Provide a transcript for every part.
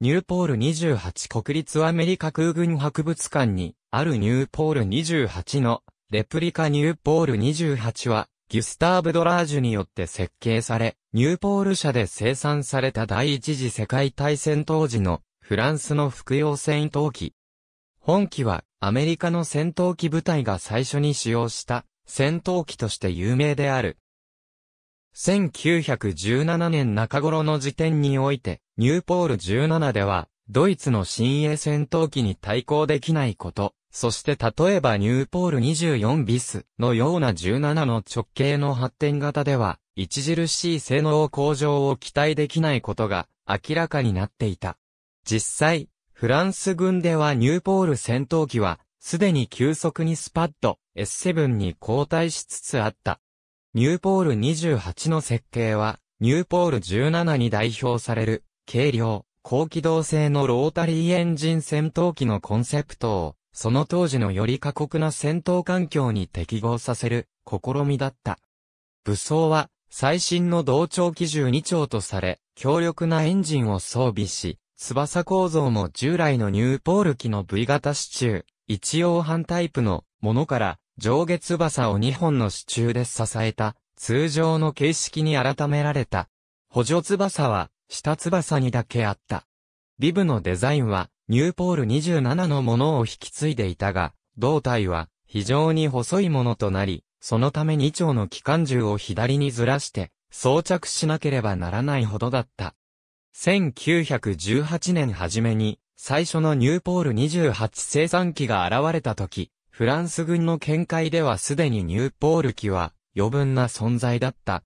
ニューポール28国立アメリカ空軍博物館にあるニューポール28のレプリカニューポール28はギュスターブ・ドラージュによって設計され、ニューポール社で生産された第一次世界大戦当時のフランスの服用戦闘機。本機はアメリカの戦闘機部隊が最初に使用した戦闘機として有名である。1917年中頃の時点において、ニューポール17では、ドイツの新鋭戦闘機に対抗できないこと、そして例えばニューポール24ビスのような17の直径の発展型では、著しい性能向上を期待できないことが明らかになっていた。実際、フランス軍ではニューポール戦闘機は、すでに急速にスパッド S7 に後退しつつあった。ニューポール28の設計は、ニューポール17に代表される、軽量、高機動性のロータリーエンジン戦闘機のコンセプトを、その当時のより過酷な戦闘環境に適合させる、試みだった。武装は、最新の同調機銃2丁とされ、強力なエンジンを装備し、翼構造も従来のニューポール機の V 型支柱、一応半タイプのものから上下翼を2本の支柱で支えた、通常の形式に改められた。補助翼は、下翼にだけあった。ビブのデザインは、ニューポール27のものを引き継いでいたが、胴体は、非常に細いものとなり、そのため2丁の機関銃を左にずらして、装着しなければならないほどだった。1918年初めに、最初のニューポール28生産機が現れた時、フランス軍の見解ではすでにニューポール機は余分な存在だった。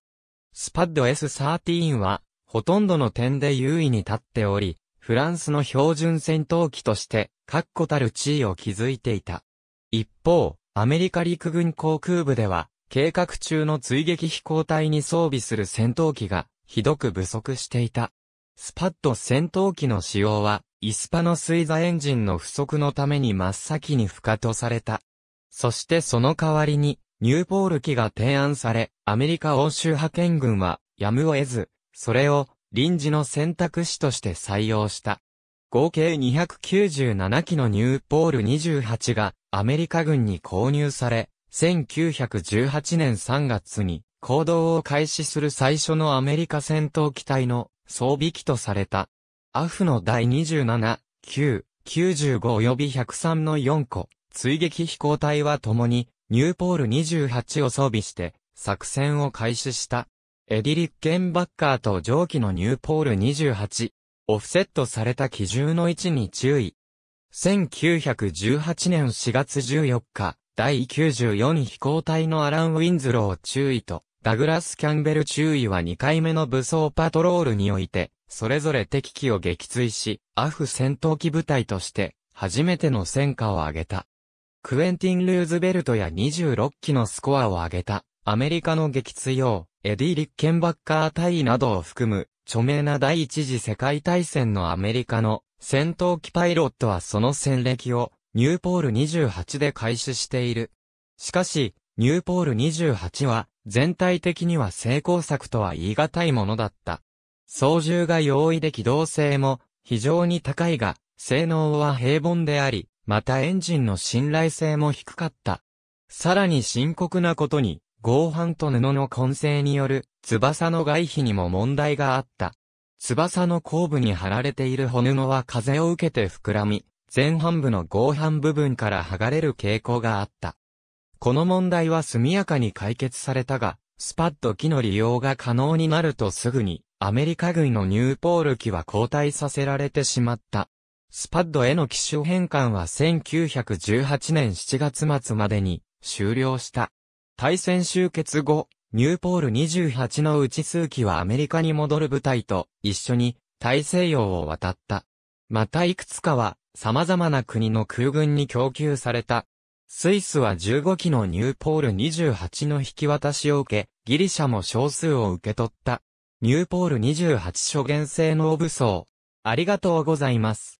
スパッド S13 は、ほとんどの点で優位に立っており、フランスの標準戦闘機として、確固たる地位を築いていた。一方、アメリカ陸軍航空部では、計画中の追撃飛行隊に装備する戦闘機が、ひどく不足していた。スパッド戦闘機の使用は、イスパの水座エンジンの不足のために真っ先に不可とされた。そしてその代わりに、ニューポール機が提案され、アメリカ欧州派遣軍は、やむを得ず、それを、臨時の選択肢として採用した。合計297機のニューポール28がアメリカ軍に購入され、1918年3月に行動を開始する最初のアメリカ戦闘機隊の装備機とされた。アフの第27、9、95及び103の4個、追撃飛行隊は共に、ニューポール28を装備して、作戦を開始した。エディリッケンバッカーと蒸気のニューポール28、オフセットされた機銃の位置に注意。1918年4月14日、第94飛行隊のアラン・ウィンズロー注意と、ダグラス・キャンベル中尉は2回目の武装パトロールにおいて、それぞれ敵機を撃墜し、アフ戦闘機部隊として、初めての戦果を上げた。クエンティン・ルーズベルトや26機のスコアを上げた、アメリカの撃墜王、エディ・リッケンバッカー隊などを含む、著名な第一次世界大戦のアメリカの戦闘機パイロットはその戦歴をニューポール28で開始している。しかし、ニューポール28は全体的には成功策とは言い難いものだった。操縦が容易で機動性も非常に高いが、性能は平凡であり、またエンジンの信頼性も低かった。さらに深刻なことに、合板と布の混成による翼の外皮にも問題があった。翼の後部に貼られている骨布は風を受けて膨らみ、前半部の合板部分から剥がれる傾向があった。この問題は速やかに解決されたが、スパッド機の利用が可能になるとすぐに、アメリカ軍のニューポール機は交代させられてしまった。スパッドへの機種変換は1918年7月末までに終了した。対戦終結後、ニューポール28のうち数機はアメリカに戻る部隊と一緒に大西洋を渡った。またいくつかは様々な国の空軍に供給されたスイスは15機のニューポール28の引き渡しを受け、ギリシャも少数を受け取った。ニューポール28諸元性能武装。ありがとうございます。